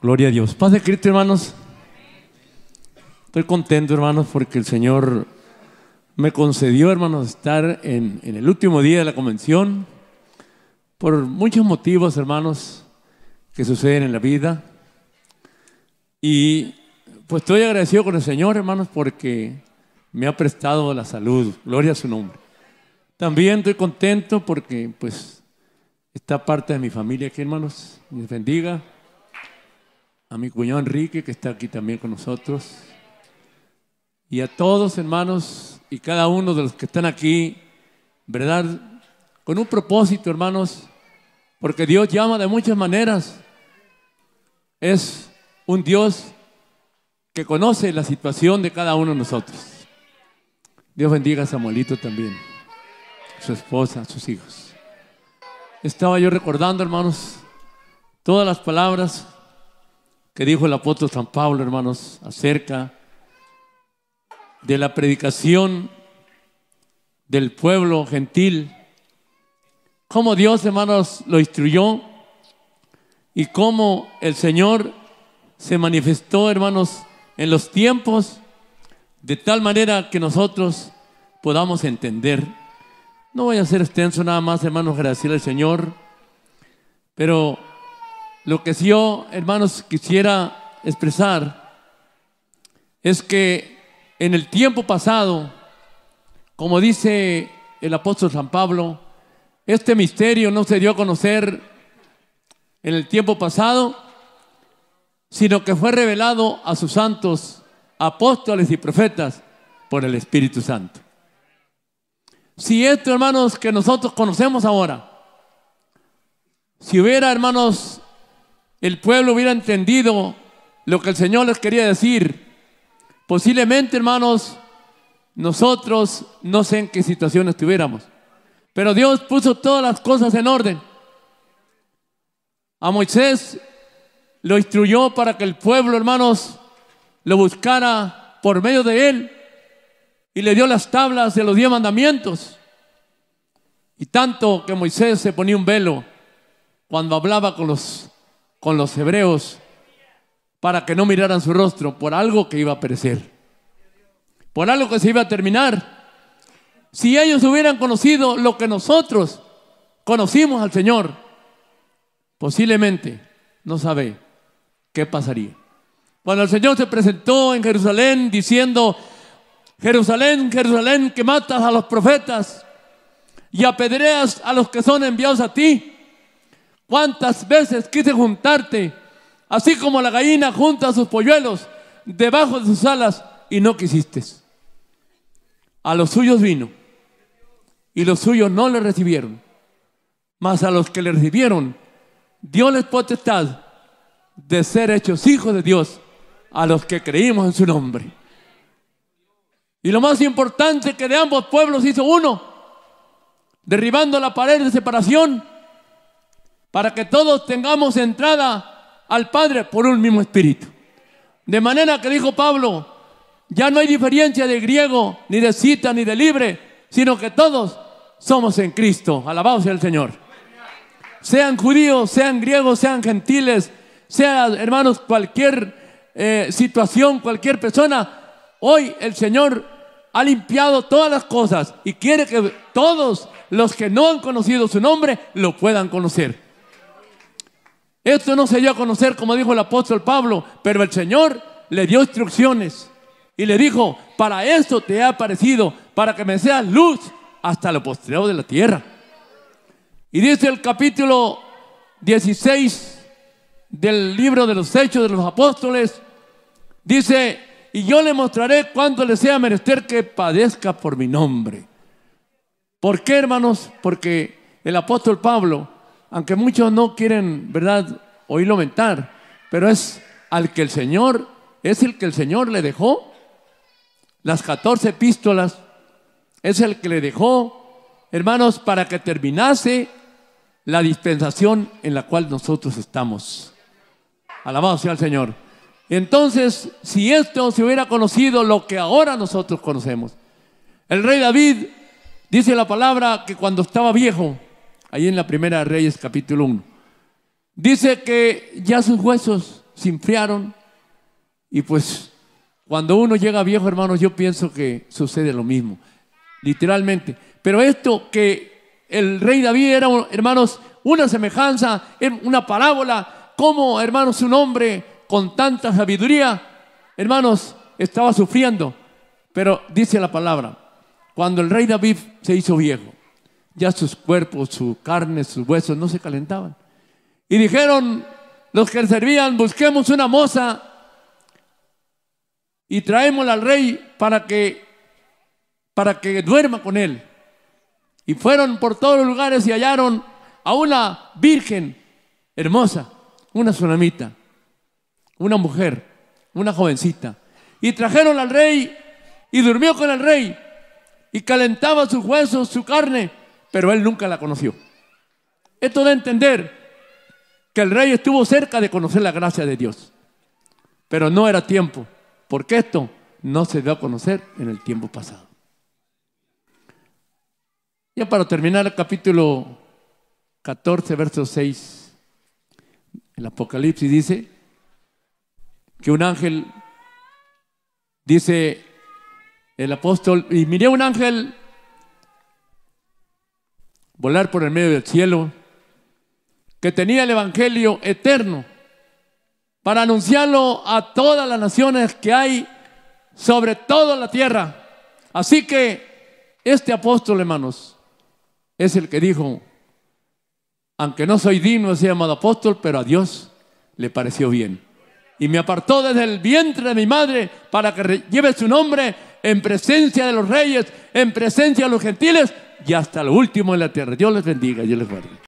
Gloria a Dios. Paz de Cristo, hermanos. Estoy contento, hermanos, porque el Señor me concedió, hermanos, estar en, el último día de la convención por muchos motivos, hermanos, que suceden en la vida. Y pues estoy agradecido con el Señor, hermanos, porque me ha prestado la salud. Gloria a su nombre. También estoy contento porque, pues, está parte de mi familia aquí, hermanos. Les bendiga a mi cuñado Enrique, que está aquí también con nosotros, y a todos hermanos y cada uno de los que están aquí, ¿verdad? Con un propósito, hermanos, porque Dios llama de muchas maneras. Es un Dios que conoce la situación de cada uno de nosotros. Dios bendiga a Samuelito también, su esposa, sus hijos. Estaba yo recordando, hermanos, todas las palabras que dijo el apóstol San Pablo, hermanos, acerca de la predicación del pueblo gentil, cómo Dios, hermanos, lo instruyó y cómo el Señor se manifestó, hermanos, en los tiempos, de tal manera que nosotros podamos entender. No voy a ser extenso nada más, hermanos, gracias al Señor, pero lo que sí yo, hermanos, quisiera expresar es que en el tiempo pasado, como dice el apóstol San Pablo, este misterio no se dio a conocer en el tiempo pasado, sino que fue revelado a sus santos apóstoles y profetas por el Espíritu Santo. Si esto, hermanos, que nosotros conocemos ahora, si hubiera, hermanos, el pueblo hubiera entendido lo que el Señor les quería decir, posiblemente, hermanos, nosotros no sé en qué situación estuviéramos. Pero Dios puso todas las cosas en orden. A Moisés lo instruyó para que el pueblo, hermanos, lo buscara por medio de él y le dio las tablas de los diez mandamientos. Y tanto que Moisés se ponía un velo cuando hablaba con los con los hebreos para que no miraran su rostro por algo que iba a perecer, por algo que se iba a terminar. Si ellos hubieran conocido lo que nosotros conocimos al Señor, posiblemente no sabe qué pasaría. Cuando el Señor se presentó en Jerusalén diciendo, Jerusalén, Jerusalén, que matas a los profetas y apedreas a los que son enviados a ti, ¿Cuántas veces quise juntarte, así como la gallina junta a sus polluelos debajo de sus alas y no quisiste? A los suyos vino y los suyos no le recibieron, mas a los que le recibieron, Dios les potestad de ser hechos hijos de Dios a los que creímos en su nombre. Y lo más importante que de ambos pueblos hizo uno, derribando la pared de separación para que todos tengamos entrada al Padre por un mismo espíritu. De manera que dijo Pablo, ya no hay diferencia de griego, ni de cita, ni de libre, sino que todos somos en Cristo. Alabado sea el Señor. Sean judíos, sean griegos, sean gentiles, sean hermanos, cualquier eh, situación, cualquier persona, hoy el Señor ha limpiado todas las cosas y quiere que todos los que no han conocido su nombre lo puedan conocer. Esto no se dio a conocer como dijo el apóstol Pablo, pero el Señor le dio instrucciones y le dijo, para esto te he aparecido, para que me seas luz hasta lo postreo de la tierra. Y dice el capítulo 16 del libro de los Hechos de los Apóstoles, dice, y yo le mostraré cuánto le sea menester que padezca por mi nombre. ¿Por qué, hermanos? Porque el apóstol Pablo aunque muchos no quieren, ¿verdad?, oírlo mentar, pero es al que el Señor, es el que el Señor le dejó las 14 epístolas, es el que le dejó, hermanos, para que terminase la dispensación en la cual nosotros estamos. Alabado sea el Señor. Entonces, si esto se hubiera conocido lo que ahora nosotros conocemos, el rey David dice la palabra que cuando estaba viejo, ahí en la primera Reyes capítulo 1. Dice que ya sus huesos se enfriaron y pues cuando uno llega viejo, hermanos, yo pienso que sucede lo mismo, literalmente. Pero esto que el rey David era, hermanos, una semejanza, una parábola, como, hermanos, un hombre con tanta sabiduría, hermanos, estaba sufriendo. Pero dice la palabra, cuando el rey David se hizo viejo, ya sus cuerpos, su carne, sus huesos no se calentaban. Y dijeron los que servían, busquemos una moza y traémosla al rey para que, para que duerma con él. Y fueron por todos los lugares y hallaron a una virgen hermosa, una tsunamita, una mujer, una jovencita. Y trajeron al rey y durmió con el rey y calentaba sus huesos, su carne pero él nunca la conoció. Esto de entender que el rey estuvo cerca de conocer la gracia de Dios, pero no era tiempo, porque esto no se dio a conocer en el tiempo pasado. Ya para terminar el capítulo 14, verso 6, el Apocalipsis dice que un ángel, dice el apóstol, y miré un ángel volar por el medio del cielo, que tenía el Evangelio eterno para anunciarlo a todas las naciones que hay sobre toda la tierra. Así que este apóstol, hermanos, es el que dijo, aunque no soy digno de ser llamado apóstol, pero a Dios le pareció bien. Y me apartó desde el vientre de mi madre para que lleve su nombre en presencia de los reyes, en presencia de los gentiles, y hasta lo último en la tierra. Dios les bendiga, Dios les guarde.